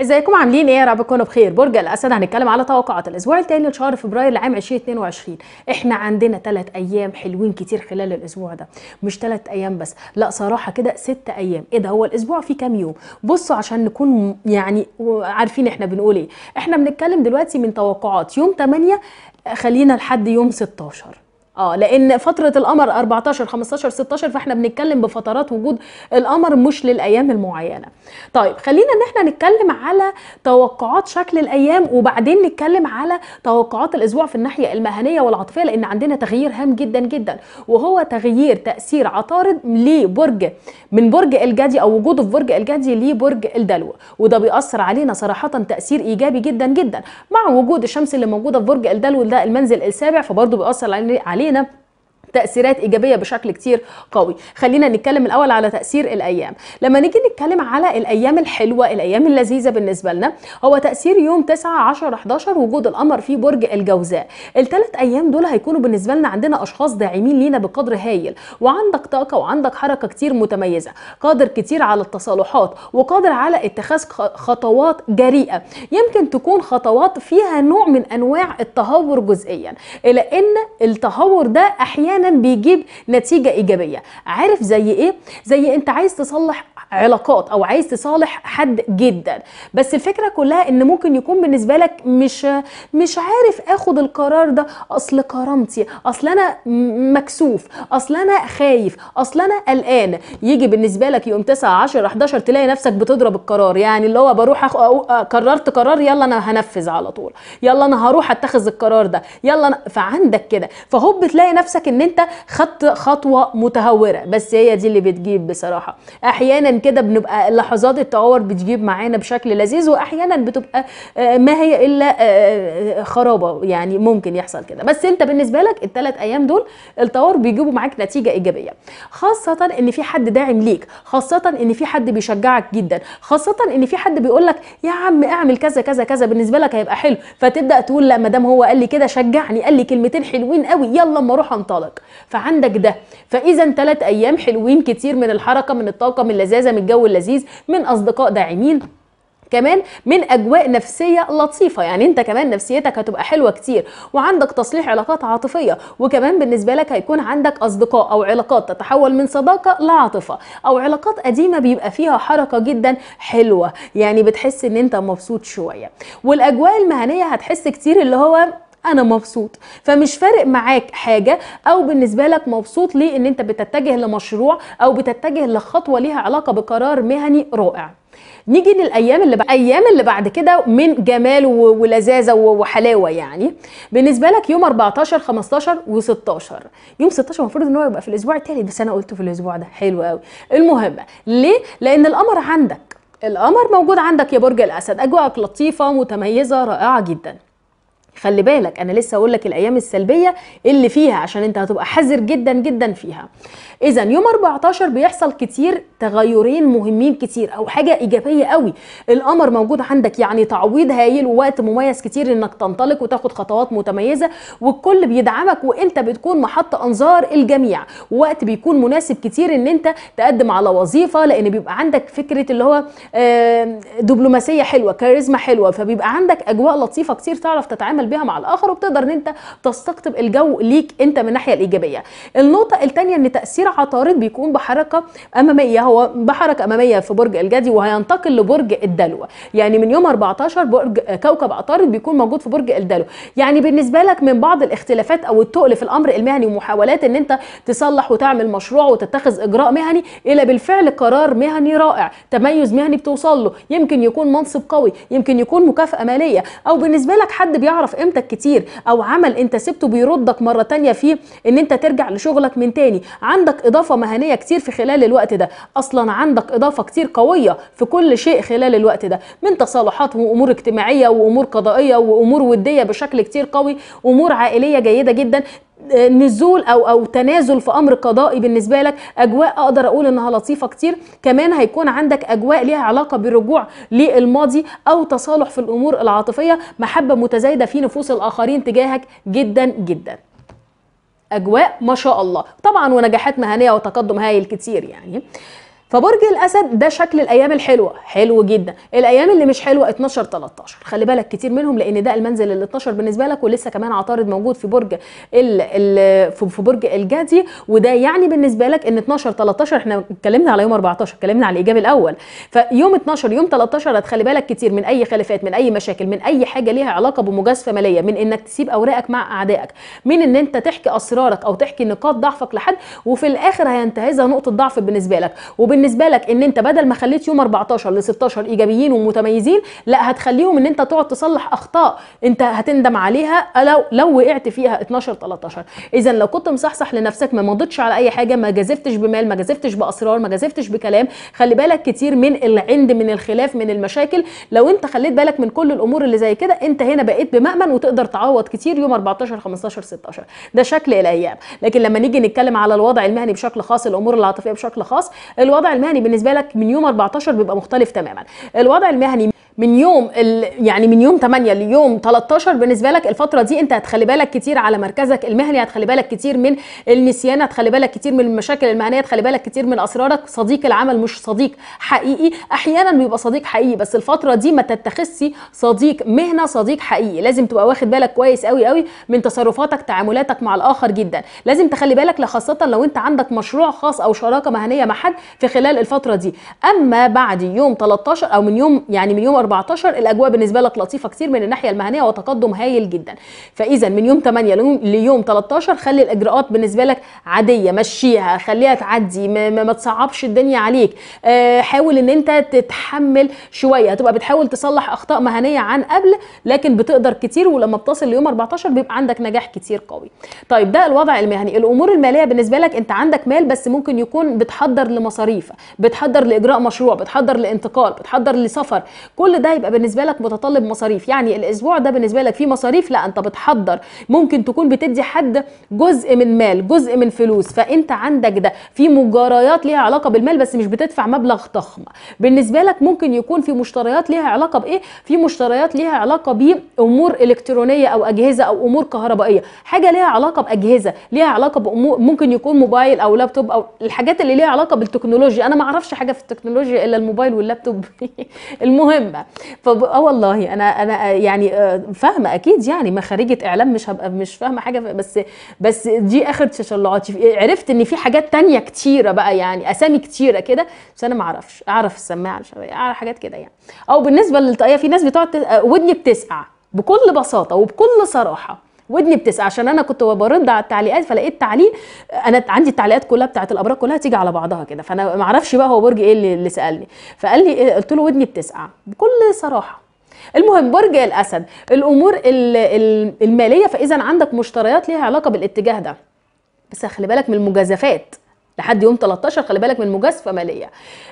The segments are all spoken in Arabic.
ازيكم عاملين ايه يا رب تكونوا بخير برج الاسد هنتكلم على توقعات الاسبوع الثاني لشهر فبراير لعام 2022 احنا عندنا ثلاث ايام حلوين كتير خلال الاسبوع ده مش ثلاث ايام بس لا صراحه كده ست ايام ايه ده هو الاسبوع فيه كام يوم بصوا عشان نكون يعني عارفين احنا بنقول ايه احنا بنتكلم دلوقتي من توقعات يوم 8 خلينا لحد يوم 16 اه لان فتره القمر 14 15 16 فاحنا بنتكلم بفترات وجود القمر مش للايام المعينه طيب خلينا ان احنا نتكلم على توقعات شكل الايام وبعدين نتكلم على توقعات الاسبوع في الناحيه المهنيه والعاطفيه لان عندنا تغيير هام جدا جدا وهو تغيير تاثير عطارد لبرج من برج الجدي او وجوده في برج الجدي لبرج الدلو وده بيأثر علينا صراحه تاثير ايجابي جدا جدا مع وجود الشمس اللي موجوده في برج الدلو ده المنزل السابع فبرضه بيأثر علينا yine تاثيرات ايجابيه بشكل كتير قوي خلينا نتكلم الاول على تاثير الايام لما نيجي نتكلم على الايام الحلوه الايام اللذيذه بالنسبه لنا هو تاثير يوم 9 10 11 وجود القمر في برج الجوزاء الثلاث ايام دول هيكونوا بالنسبه لنا عندنا اشخاص داعمين لينا بقدر هايل وعندك طاقه وعندك حركه كتير متميزه قادر كتير على التصالحات وقادر على اتخاذ خطوات جريئه يمكن تكون خطوات فيها نوع من انواع التهور جزئيا الى ان التهور ده احيانا احيانا بيجيب نتيجه ايجابيه عارف زي ايه زي انت عايز تصلح علاقات او عايز تصالح حد جدا بس الفكره كلها ان ممكن يكون بالنسبه لك مش مش عارف اخد القرار ده اصل كرامتي اصل انا مكسوف اصل انا خايف اصل انا قلقان يجي بالنسبه لك يوم 9 10 11 تلاقي نفسك بتضرب القرار يعني اللي هو بروح أخ... أو... آه، قررت قرار يلا انا هنفذ على طول يلا انا هروح اتخذ القرار ده يلا أنا... فعندك كده فهوب بتلاقي نفسك ان انت خدت خطوه متهوره بس هي دي اللي بتجيب بصراحه احيانا كده بنبقى لحظات التعور بتجيب معانا بشكل لذيذ واحيانا بتبقى آه، ما هي الا آه، آه، خرابه يعني ممكن يحصل كده بس انت بالنسبه لك الثلاث ايام دول التعور بيجيبوا معاك نتيجه ايجابيه خاصه ان في حد داعم ليك خاصه ان في حد بيشجعك جدا خاصه ان في حد بيقول لك يا عم اعمل كذا كذا كذا بالنسبه لك هيبقى حلو فتبدا تقول لا ما دام هو قال لي كده شجعني قال لي كلمتين حلوين قوي يلا اما اروح انطلق فعندك ده فاذا ثلاث ايام حلوين كتير من الحركه من الطاقه من اللذاذه ملتزم الجو اللذيذ من اصدقاء داعمين كمان من اجواء نفسيه لطيفه يعني انت كمان نفسيتك هتبقى حلوه كتير وعندك تصليح علاقات عاطفيه وكمان بالنسبه لك هيكون عندك اصدقاء او علاقات تتحول من صداقه لعاطفه او علاقات قديمه بيبقى فيها حركه جدا حلوه يعني بتحس ان انت مبسوط شويه والاجواء المهنيه هتحس كتير اللي هو انا مبسوط فمش فارق معاك حاجه او بالنسبه لك مبسوط ليه ان انت بتتجه لمشروع او بتتجه لخطوه ليها علاقه بقرار مهني رائع نيجي للايام اللي بعد ايام اللي بعد كده من جمال ولذاذه وحلاوه يعني بالنسبه لك يوم 14 15 و16 يوم 16 المفروض ان هو يبقى في الاسبوع التالي بس انا قلته في الاسبوع ده حلو قوي المهم ليه لان القمر عندك القمر موجود عندك يا برج الاسد اجواءك لطيفه متميزه رائعه جدا خلي بالك انا لسه اقول لك الايام السلبيه اللي فيها عشان انت هتبقى حذر جدا جدا فيها اذا يوم 14 بيحصل كتير تغيرين مهمين كتير او حاجه ايجابيه قوي القمر موجود عندك يعني تعويض هايل ووقت مميز كتير انك تنطلق وتاخد خطوات متميزه والكل بيدعمك وانت بتكون محط انظار الجميع ووقت بيكون مناسب كتير ان انت تقدم على وظيفه لان بيبقى عندك فكره اللي هو دبلوماسيه حلوه كاريزما حلوه فبيبقى عندك اجواء لطيفه كتير تعرف تتعامل بيها مع الاخر وبتقدر ان انت تستقطب الجو ليك انت من الناحيه الايجابيه النقطه الثانيه ان تاثير عطارد بيكون بحركه اماميه هو بحرك اماميه في برج الجدي وهينتقل لبرج الدلو يعني من يوم 14 برج كوكب عطارد بيكون موجود في برج الدلو يعني بالنسبه لك من بعض الاختلافات او التقل في الامر المهني ومحاولات ان انت تصلح وتعمل مشروع وتتخذ اجراء مهني الى بالفعل قرار مهني رائع تميز مهني بتوصل له يمكن يكون منصب قوي يمكن يكون مكافاه ماليه او بالنسبه لك حد بيعرف قيمتك كتير او عمل انت سبته بيردك مره تانية فيه ان انت ترجع لشغلك من تاني عندك اضافه مهنيه كتير في خلال الوقت ده اصلا عندك اضافه كتير قويه في كل شيء خلال الوقت ده من تصالحات وامور اجتماعيه وامور قضائيه وامور وديه بشكل كتير قوي امور عائليه جيده جدا نزول او او تنازل في امر قضائي بالنسبه لك اجواء اقدر اقول انها لطيفه كتير كمان هيكون عندك اجواء ليها علاقه بالرجوع للماضي او تصالح في الامور العاطفيه محبه متزايده في نفوس الاخرين تجاهك جدا جدا اجواء ما شاء الله طبعا ونجاحات مهنيه وتقدم هايل كتير يعني فبرج الاسد ده شكل الايام الحلوه حلو جدا الايام اللي مش حلوه 12 13 خلي بالك كتير منهم لان ده المنزل ال 12 بالنسبه لك ولسه كمان عطارد موجود في برج الـ الـ في برج الجدي وده يعني بالنسبه لك ان 12 13 احنا اتكلمنا على يوم 14 اتكلمنا على الايجاب الاول فيوم 12 يوم 13 هتخلي بالك كتير من اي خلافات من اي مشاكل من اي حاجه ليها علاقه بمجازفه ماليه من انك تسيب اوراقك مع اعدائك من ان انت تحكي اسرارك او تحكي نقاط ضعفك لحد وفي الاخر هينتهزها نقطه ضعف بالنسبه لك وبالنسبة بالنسبه لك ان انت بدل ما خليت يوم 14 ل 16 ايجابيين ومتميزين لا هتخليهم ان انت تقعد تصلح اخطاء انت هتندم عليها لو لو وقعت فيها 12 13 اذا لو كنت مصحصح لنفسك ما مضيتش على اي حاجه ما جازفتش بمال ما جازفتش باسرار ما جازفتش بكلام خلي بالك كتير من العند من الخلاف من المشاكل لو انت خليت بالك من كل الامور اللي زي كده انت هنا بقيت بمأمن وتقدر تعوض كتير يوم 14 15 16 ده شكل الايام لكن لما نيجي نتكلم على الوضع المهني بشكل خاص الامور العاطفيه بشكل خاص الوضع الوضع المهني بالنسبه لك من يوم 14 بيبقى مختلف تماما الوضع المهني من يوم ال... يعني من يوم 8 ليوم 13 بالنسبه لك الفتره دي انت هتخلي بالك كتير على مركزك المهني هتخلي بالك كتير من النسيان هتخلي بالك كتير من المشاكل المهنيه هتخلي بالك كتير من اسرارك صديق العمل مش صديق حقيقي احيانا بيبقى صديق حقيقي بس الفتره دي ما تتخذش صديق مهنه صديق حقيقي لازم تبقى واخد بالك كويس قوي قوي من تصرفاتك تعاملاتك مع الاخر جدا لازم تخلي بالك لخاصه لو انت عندك مشروع خاص او شراكه مهنيه مع حد في خلال الفتره دي اما بعد يوم 13 او من يوم يعني من يوم 14 الاجواء بالنسبه لك لطيفه كتير من الناحيه المهنيه وتقدم هايل جدا فاذا من يوم 8 ليوم 13 خلي الاجراءات بالنسبه لك عاديه مشيها خليها تعدي ما, ما, تصعبش الدنيا عليك آه حاول ان انت تتحمل شويه هتبقى بتحاول تصلح اخطاء مهنيه عن قبل لكن بتقدر كتير ولما بتصل ليوم 14 بيبقى عندك نجاح كتير قوي طيب ده الوضع المهني الامور الماليه بالنسبه لك انت عندك مال بس ممكن يكون بتحضر لمصاريف بتحضر لاجراء مشروع بتحضر لانتقال بتحضر لسفر كل ده يبقى بالنسبه لك متطلب مصاريف يعني الاسبوع ده بالنسبه لك فيه مصاريف لا انت بتحضر ممكن تكون بتدي حد جزء من مال جزء من فلوس فانت عندك ده في مجاريات ليها علاقه بالمال بس مش بتدفع مبلغ ضخم بالنسبه لك ممكن يكون في مشتريات ليها علاقه بايه في مشتريات ليها علاقه بامور الكترونيه او اجهزه او امور كهربائيه حاجه ليها علاقه باجهزه ليها علاقه بأمور ممكن يكون موبايل او لابتوب او الحاجات اللي ليها علاقه بالتكنولوجيا انا ما اعرفش حاجه في التكنولوجيا الا الموبايل واللابتوب المهم انا فاه والله انا انا آه، يعني آه، فاهمه اكيد يعني ما خريجه اعلام مش هبقى مش فاهمه حاجه بس بس دي اخر تشلعاتي عرفت ان في حاجات تانية كتيره بقى يعني اسامي كتيره كده بس انا ما اعرفش اعرف السماعه إيه، اعرف حاجات كده يعني او بالنسبه للطاقيه في ناس بتقعد ودني بتسقع بكل بساطه وبكل صراحه ودني بتسقع عشان انا كنت برد على التعليقات فلقيت تعليق انا عندي التعليقات كلها بتاعت الابراج كلها تيجي على بعضها كده فانا ما اعرفش بقى هو برج ايه اللي, اللي سالني فقال لي قلت له ودني بتسقع بكل صراحه المهم برج الاسد الامور الماليه فاذا عندك مشتريات ليها علاقه بالاتجاه ده بس خلي بالك من المجازفات لحد يوم 13 خلي بالك من مجازفه ماليه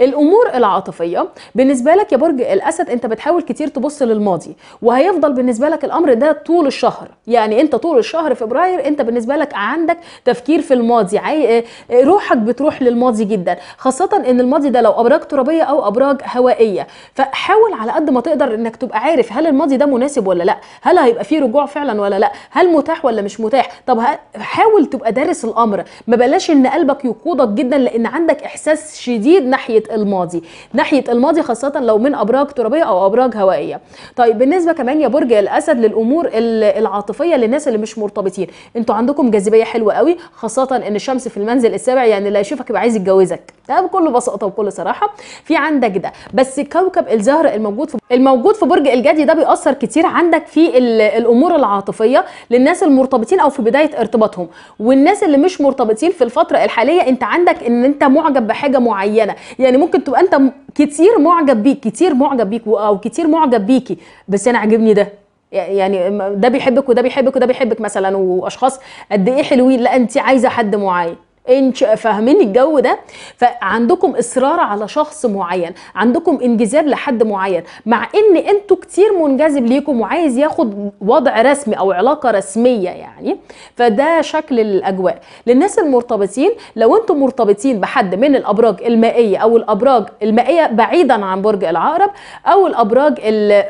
الامور العاطفيه بالنسبه لك يا برج الاسد انت بتحاول كتير تبص للماضي وهيفضل بالنسبه لك الامر ده طول الشهر يعني انت طول الشهر فبراير انت بالنسبه لك عندك تفكير في الماضي عاي... آه، آه، روحك بتروح للماضي جدا خاصه ان الماضي ده لو ابراج ترابيه او ابراج هوائيه فحاول على قد ما تقدر انك تبقى عارف هل الماضي ده مناسب ولا لا هل هيبقى فيه رجوع فعلا ولا لا هل متاح ولا مش متاح طب حاول تبقى دارس الامر ما بلاش ان قلبك يكون يقودك جدا لان عندك احساس شديد ناحيه الماضي ناحيه الماضي خاصه لو من ابراج ترابيه او ابراج هوائيه طيب بالنسبه كمان يا برج الاسد للامور العاطفيه للناس اللي مش مرتبطين انتوا عندكم جاذبيه حلوه قوي خاصه ان الشمس في المنزل السابع يعني اللي يشوفك يبقى عايز يتجوزك ده طيب، بكل بساطه وبكل صراحه في عندك ده بس كوكب الزهر الموجود في الموجود في برج الجدي ده بيأثر كتير عندك في الامور العاطفيه للناس المرتبطين او في بدايه ارتباطهم والناس اللي مش مرتبطين في الفتره الحاليه انت انت عندك ان انت معجب بحاجه معينه يعني ممكن تبقى انت كتير معجب بيك كتير معجب بيك او كتير معجب بيكي بس انا عاجبني ده يعني ده بيحبك وده بيحبك وده بيحبك مثلا واشخاص قد ايه حلوين لا انت عايزه حد معين انت فاهمين الجو ده فعندكم اصرار على شخص معين عندكم انجذاب لحد معين مع ان انتوا كتير منجذب ليكم وعايز ياخد وضع رسمي او علاقه رسميه يعني فده شكل الاجواء للناس المرتبطين لو انتوا مرتبطين بحد من الابراج المائيه او الابراج المائيه بعيدا عن برج العقرب او الابراج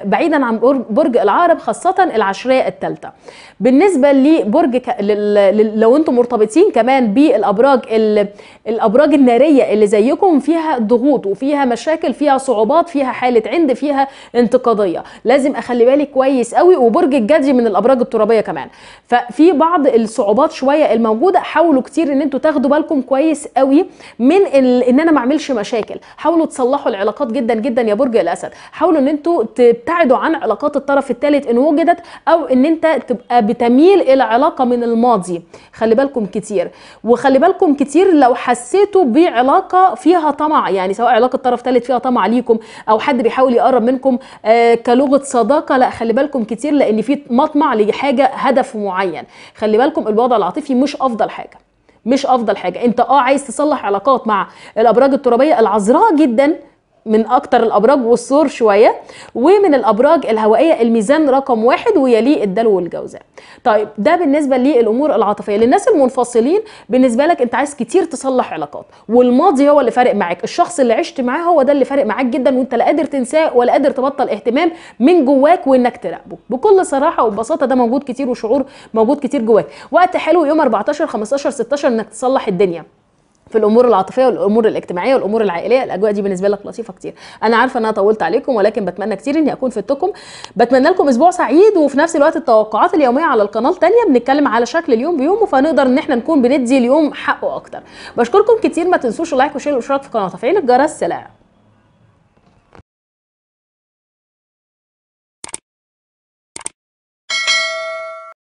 بعيدا عن برج العقرب خاصه العشريه الثالثه بالنسبه لبرج ك... لل... لو انتوا مرتبطين كمان بالابراج الابراج الابراج الناريه اللي زيكم فيها ضغوط وفيها مشاكل فيها صعوبات فيها حاله عند فيها انتقاديه لازم اخلي بالي كويس قوي وبرج الجدي من الابراج الترابيه كمان ففي بعض الصعوبات شويه الموجوده حاولوا كتير ان انتوا تاخدوا بالكم كويس قوي من ان انا ما اعملش مشاكل حاولوا تصلحوا العلاقات جدا جدا يا برج الاسد حاولوا ان انتوا تبتعدوا عن علاقات الطرف الثالث ان وجدت او ان انت تبقى بتميل الى علاقه من الماضي خلي بالكم كتير وخلي بالكم بالكم كتير لو حسيتوا بعلاقه فيها طمع يعني سواء علاقه طرف ثالث فيها طمع ليكم او حد بيحاول يقرب منكم آه كلغه صداقه لا خلي بالكم كتير لان في مطمع لحاجه هدف معين خلي بالكم الوضع العاطفي مش افضل حاجه مش افضل حاجه انت اه عايز تصلح علاقات مع الابراج الترابيه العذراء جدا من اكتر الابراج والصور شويه ومن الابراج الهوائيه الميزان رقم واحد ويليه الدلو والجوزاء طيب ده بالنسبه للامور العاطفيه للناس المنفصلين بالنسبه لك انت عايز كتير تصلح علاقات والماضي هو اللي فارق معاك الشخص اللي عشت معاه هو ده اللي فارق معاك جدا وانت لا قادر تنساه ولا قادر تبطل اهتمام من جواك وانك تراقبه بكل صراحه وببساطه ده موجود كتير وشعور موجود كتير جواك وقت حلو يوم 14 15 16 انك تصلح الدنيا في الامور العاطفيه والامور الاجتماعيه والامور العائليه الاجواء دي بالنسبه لك لطيفه كتير انا عارفه ان انا طولت عليكم ولكن بتمنى كتير اني اكون فدتكم بتمنى لكم اسبوع سعيد وفي نفس الوقت التوقعات اليوميه على القناه الثانيه بنتكلم على شكل اليوم بيومه فنقدر ان احنا نكون بندي اليوم حقه اكتر بشكركم كتير ما تنسوش اللايك وشير والاشتراك في القناه وتفعيل الجرس سلام